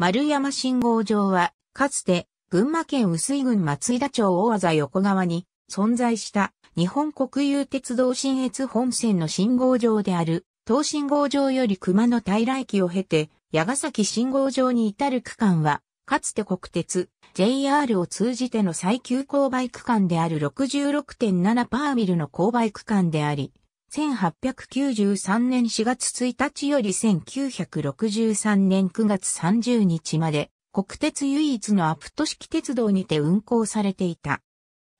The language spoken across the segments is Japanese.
丸山信号場は、かつて、群馬県薄井郡松井田町大和座横側に存在した日本国有鉄道新越本線の信号場である、東信号場より熊野平駅を経て、矢ヶ崎信号場に至る区間は、かつて国鉄、JR を通じての最急勾配区間である66.7パーミルの勾配区間であり、1893年4月1日より1963年9月30日まで、国鉄唯一のアプト式鉄道にて運行されていた。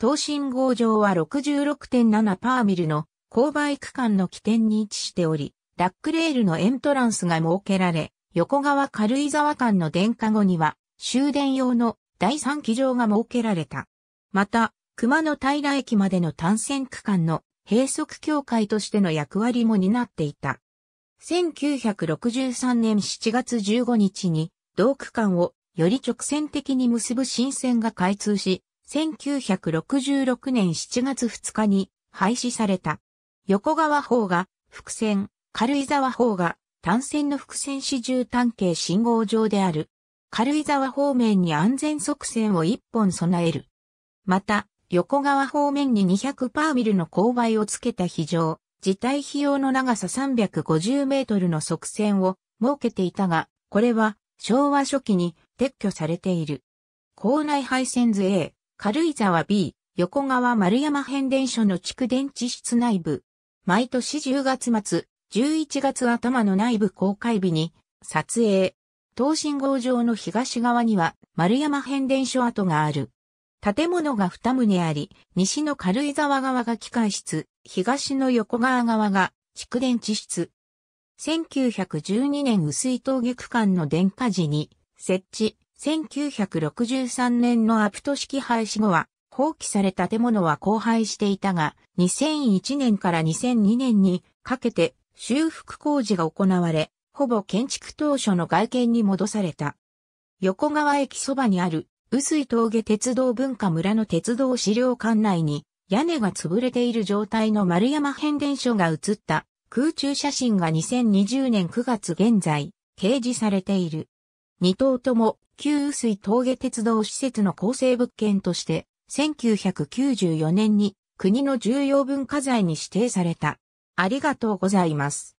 東信号上は66.7パーミルの勾配区間の起点に位置しており、ラックレールのエントランスが設けられ、横川軽井沢間の電化後には終電用の第3機場が設けられた。また、熊野平駅までの単線区間の閉塞協会としての役割も担っていた。1963年7月15日に、同区間をより直線的に結ぶ新線が開通し、1966年7月2日に廃止された。横川方が伏線、軽井沢方が単線の伏線市住単形信号場である。軽井沢方面に安全側線を一本備える。また、横川方面に200パーミルの勾配をつけた非常、自体費用の長さ350メートルの側線を設けていたが、これは昭和初期に撤去されている。校内配線図 A、軽井沢 B、横川丸山変電所の蓄電池室内部。毎年10月末、11月頭の内部公開日に撮影。東信号場の東側には丸山変電所跡がある。建物が二棟あり、西の軽井沢側が機械室、東の横川側が蓄電池室。1912年薄い峠区間の電化時に設置。1963年のアプト式廃止後は放棄され建物は荒廃していたが、2001年から2002年にかけて修復工事が行われ、ほぼ建築当初の外見に戻された。横川駅そばにある薄い峠鉄道文化村の鉄道資料館内に屋根が潰れている状態の丸山変電所が写った空中写真が2020年9月現在掲示されている。二棟とも旧薄い峠鉄道施設の構成物件として1994年に国の重要文化財に指定された。ありがとうございます。